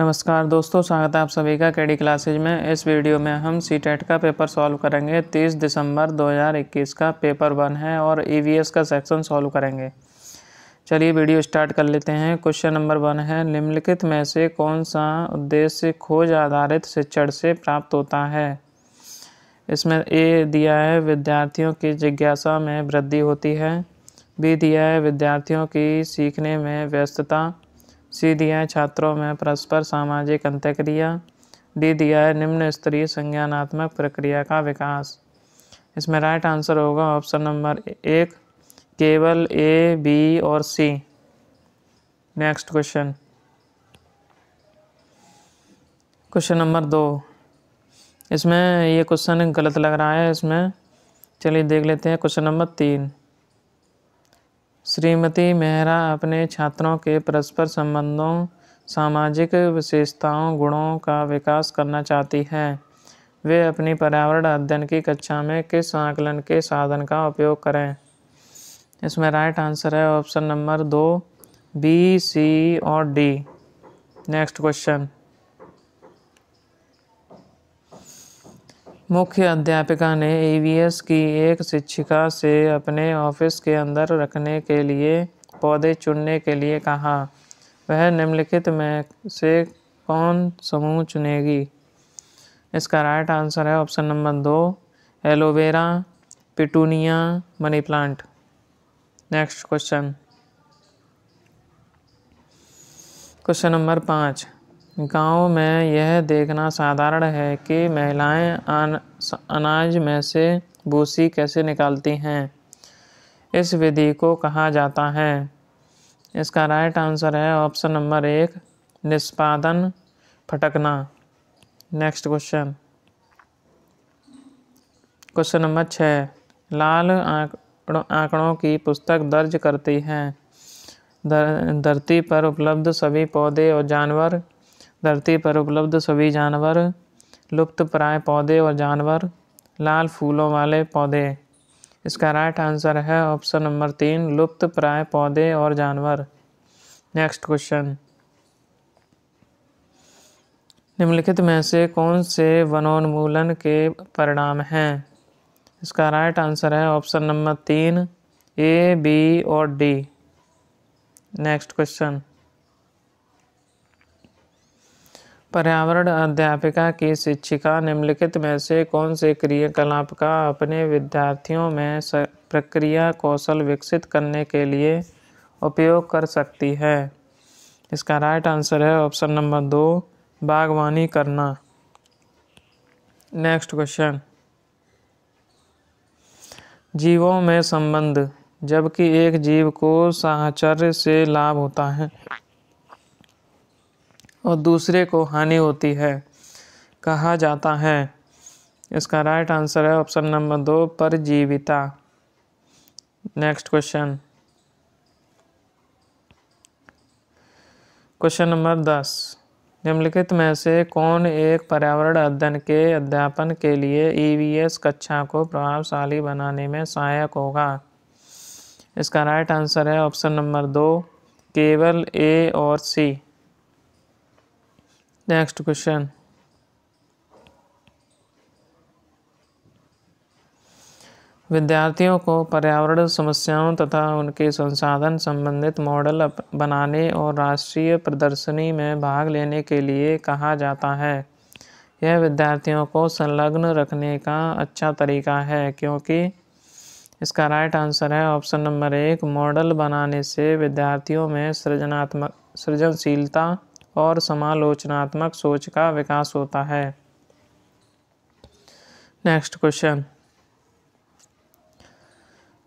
नमस्कार दोस्तों स्वागत है आप सभी का केडी क्लासेज में इस वीडियो में हम सी टेट e का पेपर सॉल्व करेंगे 30 दिसंबर 2021 का पेपर वन है और ई e का सेक्शन सॉल्व करेंगे चलिए वीडियो स्टार्ट कर लेते हैं क्वेश्चन नंबर वन है निम्नलिखित में से कौन सा उद्देश्य खोज आधारित शिक्षण से प्राप्त होता है इसमें ए दिया है विद्यार्थियों की जिज्ञासा में वृद्धि होती है बी दिया है विद्यार्थियों की सीखने में व्यस्तता सी दिया है छात्रों में परस्पर सामाजिक अंत्यक्रिया डी दिया है निम्न स्तरीय संज्ञानात्मक प्रक्रिया का विकास इसमें राइट आंसर होगा ऑप्शन नंबर एक केवल ए बी और C next question question number दो इसमें ये क्वेश्चन गलत लग रहा है इसमें चलिए देख लेते हैं क्वेश्चन नंबर तीन श्रीमती मेहरा अपने छात्रों के परस्पर संबंधों सामाजिक विशेषताओं गुणों का विकास करना चाहती है वे अपनी पर्यावरण अध्ययन की कक्षा में किस आकलन के साधन का उपयोग करें इसमें राइट आंसर है ऑप्शन नंबर दो बी सी और डी नेक्स्ट क्वेश्चन मुख्य अध्यापिका ने ईवीएस की एक शिक्षिका से अपने ऑफिस के अंदर रखने के लिए पौधे चुनने के लिए कहा वह निम्नलिखित में से कौन समूह चुनेगी इसका राइट आंसर है ऑप्शन नंबर दो aloe vera petunia money plant next question question number पाँच गाँव में यह देखना साधारण है कि महिलाएं अनाज में से भूसी कैसे निकालती हैं इस विधि को कहा जाता है इसका राइट आंसर है ऑप्शन नंबर एक निष्पादन फटकना नेक्स्ट क्वेश्चन क्वेश्चन नंबर छः लाल आंकड़ों आंकड़ों की पुस्तक दर्ज करती हैं धरती पर उपलब्ध सभी पौधे और जानवर धरती पर उपलब्ध सभी जानवर लुप्त प्राय पौधे और जानवर लाल फूलों वाले पौधे इसका राइट आंसर है ऑप्शन नंबर तीन लुप्त प्राय पौधे और जानवर नेक्स्ट क्वेश्चन निम्नलिखित में से कौन से वनोन्मूलन के परिणाम हैं इसका राइट आंसर है ऑप्शन नंबर तीन ए बी और डी नेक्स्ट क्वेश्चन पर्यावरण अध्यापिका की शिक्षिका निम्नलिखित में से कौन से क्रियाकलाप का अपने विद्यार्थियों में प्रक्रिया कौशल विकसित करने के लिए उपयोग कर सकती है इसका राइट आंसर है ऑप्शन नंबर दो बागवानी करना नेक्स्ट क्वेश्चन जीवों में संबंध जबकि एक जीव को साहचर्य से लाभ होता है और दूसरे को हानि होती है कहा जाता है इसका राइट आंसर है ऑप्शन नंबर दो परजीविता नेक्स्ट क्वेश्चन क्वेश्चन नंबर दस निम्नलिखित में से कौन एक पर्यावरण अध्ययन के अध्यापन के लिए ईवीएस e कक्षा को प्रभावशाली बनाने में सहायक होगा इसका राइट आंसर है ऑप्शन नंबर दो केवल ए और सी नेक्स्ट क्वेश्चन विद्यार्थियों को पर्यावरण समस्याओं तथा उनके संसाधन संबंधित मॉडल बनाने और राष्ट्रीय प्रदर्शनी में भाग लेने के लिए कहा जाता है यह विद्यार्थियों को संलग्न रखने का अच्छा तरीका है क्योंकि इसका राइट आंसर है ऑप्शन नंबर एक मॉडल बनाने से विद्यार्थियों में सृजनात्मक सृजनशीलता और समालोचनात्मक सोच का विकास होता है नेक्स्ट क्वेश्चन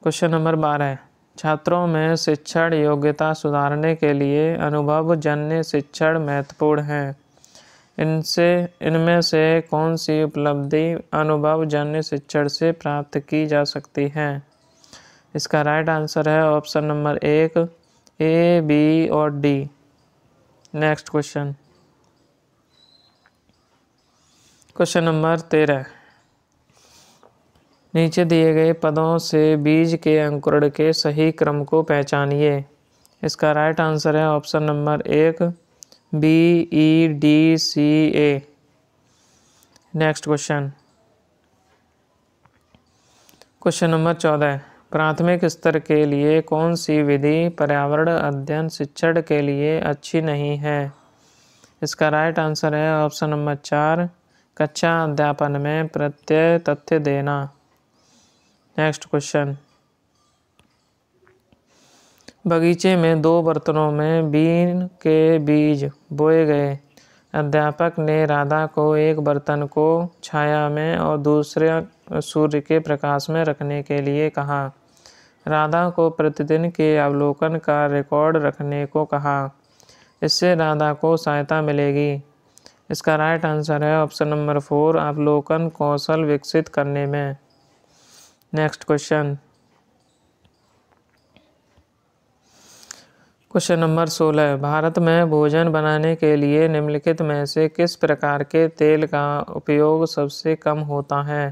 क्वेश्चन नंबर बारह छात्रों में शिक्षण योग्यता सुधारने के लिए अनुभव जन्य शिक्षण महत्वपूर्ण हैं इनसे इनमें से कौन सी उपलब्धि अनुभव जन्य शिक्षण से प्राप्त की जा सकती है इसका राइट आंसर है ऑप्शन नंबर एक ए बी और D next question question number तेरह नीचे दिए गए पदों से बीज के अंकुरण के सही क्रम को पहचानिए इसका राइट आंसर है ऑप्शन नंबर एक B E D C A next question question number चौदह प्राथमिक स्तर के लिए कौन सी विधि पर्यावरण अध्ययन शिक्षण के लिए अच्छी नहीं है इसका राइट आंसर है ऑप्शन नंबर चार कक्षा अध्यापन में प्रत्यय तथ्य देना नेक्स्ट क्वेश्चन बगीचे में दो बर्तनों में बीन के बीज बोए गए अध्यापक ने राधा को एक बर्तन को छाया में और दूसरे सूर्य के प्रकाश में रखने के लिए कहा राधा को प्रतिदिन के अवलोकन का रिकॉर्ड रखने को कहा इससे राधा को सहायता मिलेगी इसका राइट आंसर है ऑप्शन नंबर फोर अवलोकन कौशल विकसित करने में नेक्स्ट क्वेश्चन क्वेश्चन नंबर सोलह भारत में भोजन बनाने के लिए निम्नलिखित में से किस प्रकार के तेल का उपयोग सबसे कम होता है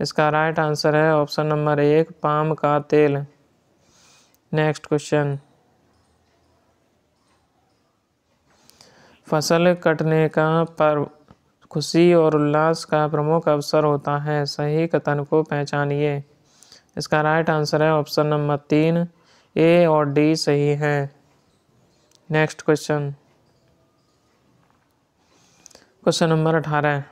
इसका राइट आंसर है ऑप्शन नंबर एक पाम का तेल नेक्स्ट क्वेश्चन फसल कटने का पर खुशी और उल्लास का प्रमुख अवसर होता है सही कथन को पहचानिए इसका राइट आंसर है ऑप्शन नंबर तीन ए और डी सही है नेक्स्ट क्वेश्चन क्वेश्चन नंबर अठारह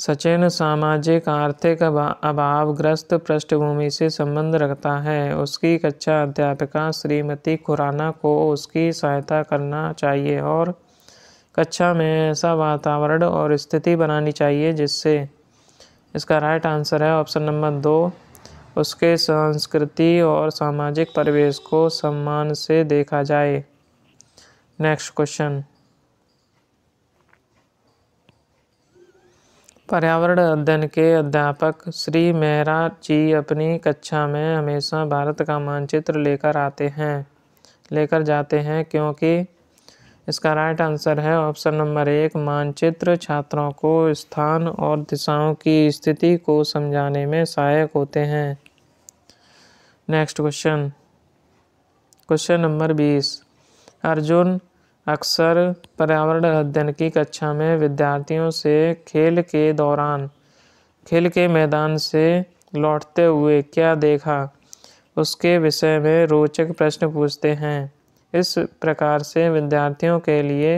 सचेन सामाजिक आर्थिक अभावग्रस्त पृष्ठभूमि से संबंध रखता है उसकी कक्षा अच्छा अध्यापिका श्रीमती खुराना को उसकी सहायता करना चाहिए और कक्षा में ऐसा वातावरण और स्थिति बनानी चाहिए जिससे इसका राइट आंसर है ऑप्शन नंबर दो उसके संस्कृति और सामाजिक परिवेश को सम्मान से देखा जाए नेक्स्ट क्वेश्चन पर्यावरण अध्ययन के अध्यापक श्री मेहरा जी अपनी कक्षा में हमेशा भारत का मानचित्र लेकर आते हैं लेकर जाते हैं क्योंकि इसका राइट आंसर है ऑप्शन नंबर एक मानचित्र छात्रों को स्थान और दिशाओं की स्थिति को समझाने में सहायक होते हैं नेक्स्ट क्वेश्चन क्वेश्चन नंबर बीस अर्जुन अक्सर पर्यावरण अध्ययन की कक्षा में विद्यार्थियों से खेल के दौरान खेल के मैदान से लौटते हुए क्या देखा उसके विषय में रोचक प्रश्न पूछते हैं इस प्रकार से विद्यार्थियों के लिए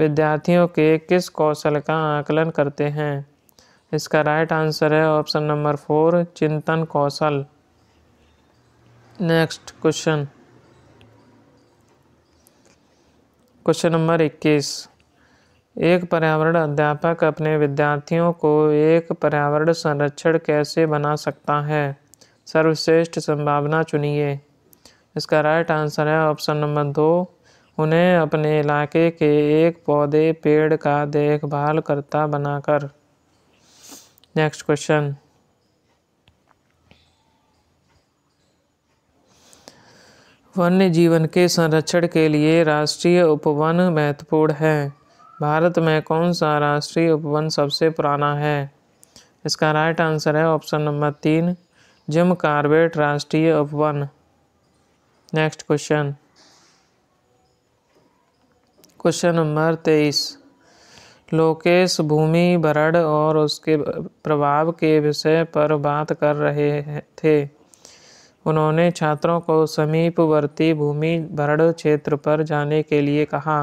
विद्यार्थियों के किस कौशल का आकलन करते हैं इसका राइट आंसर है ऑप्शन नंबर फोर चिंतन कौशल नेक्स्ट क्वेश्चन क्वेश्चन नंबर 21 एक पर्यावरण अध्यापक अपने विद्यार्थियों को एक पर्यावरण संरक्षण कैसे बना सकता है सर्वश्रेष्ठ संभावना चुनिए इसका राइट आंसर है ऑप्शन नंबर दो उन्हें अपने इलाके के एक पौधे पेड़ का देखभाल करता बनाकर नेक्स्ट क्वेश्चन वन्य जीवन के संरक्षण के लिए राष्ट्रीय उपवन महत्वपूर्ण है भारत में कौन सा राष्ट्रीय उपवन सबसे पुराना है इसका राइट आंसर है ऑप्शन नंबर तीन जिम कार्बेट राष्ट्रीय उपवन नेक्स्ट क्वेश्चन क्वेश्चन नंबर तेईस लोकेश भूमि भरड़ और उसके प्रभाव के विषय पर बात कर रहे थे उन्होंने छात्रों को समीपवर्ती भूमि भरण क्षेत्र पर जाने के लिए कहा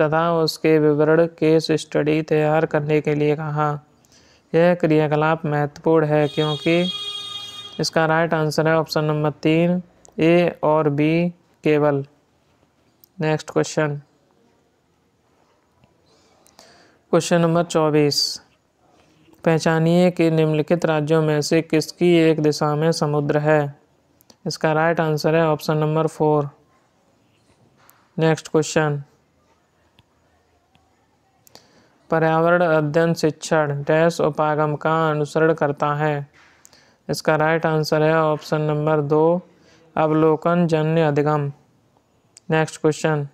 तथा उसके विवरण केस स्टडी तैयार करने के लिए कहा यह क्रियाकलाप महत्वपूर्ण है क्योंकि इसका राइट आंसर है ऑप्शन नंबर तीन ए और बी केवल नेक्स्ट क्वेश्चन क्वेश्चन नंबर चौबीस पहचानिए कि निम्नलिखित राज्यों में से किसकी एक दिशा में समुद्र है इसका राइट आंसर है option number four next question पर्यावरण अध्ययन शिक्षण डैश उपागम का अनुसरण करता है इसका राइट आंसर है ऑप्शन नंबर दो अवलोकन जन्य अधिगम नेक्स्ट क्वेश्चन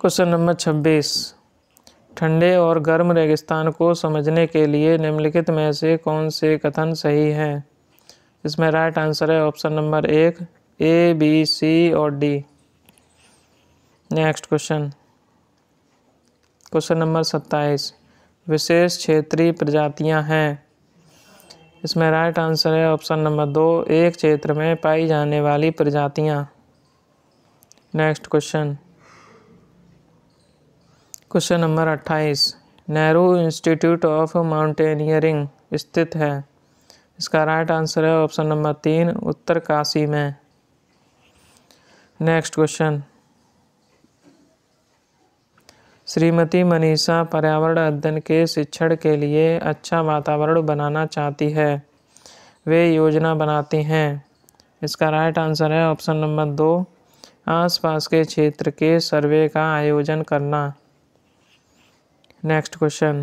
क्वेश्चन नंबर छब्बीस ठंडे और गर्म रेगिस्तान को समझने के लिए निम्नलिखित में से कौन से कथन सही हैं इसमें राइट आंसर है ऑप्शन नंबर एक ए बी सी और D next question question number सत्ताईस विशेष क्षेत्रीय प्रजातियां हैं इसमें राइट आंसर है ऑप्शन नंबर दो एक क्षेत्र में पाई जाने वाली प्रजातियां नेक्स्ट क्वेश्चन क्वेश्चन नंबर अट्ठाईस नेहरू इंस्टीट्यूट ऑफ माउंटेनियरिंग स्थित है इसका राइट आंसर है ऑप्शन नंबर तीन उत्तर काशी में नेक्स्ट क्वेश्चन श्रीमती मनीषा पर्यावरण अध्ययन के शिक्षण के लिए अच्छा वातावरण बनाना चाहती है वे योजना बनाती हैं इसका राइट आंसर है ऑप्शन नंबर दो आसपास के क्षेत्र के सर्वे का आयोजन करना नेक्स्ट क्वेश्चन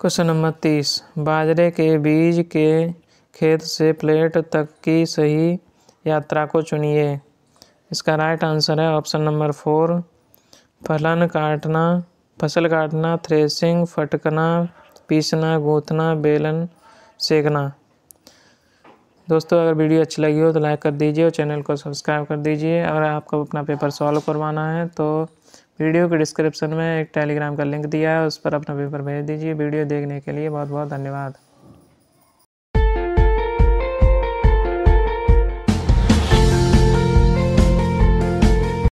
क्वेश्चन नंबर तीस बाजरे के बीज के खेत से प्लेट तक की सही यात्रा को चुनिए इसका राइट आंसर है ऑप्शन नंबर फोर फलन काटना फसल काटना थ्रेसिंग फटकना पीसना गूंथना बेलन सेकना दोस्तों अगर वीडियो अच्छी लगी हो तो लाइक कर दीजिए और चैनल को सब्सक्राइब कर दीजिए अगर आपको अपना पेपर सॉल्व करवाना है तो वीडियो के डिस्क्रिप्शन में एक टेलीग्राम का लिंक दिया है उस पर अपना पेपर भेज दीजिए वीडियो देखने के लिए बहुत बहुत धन्यवाद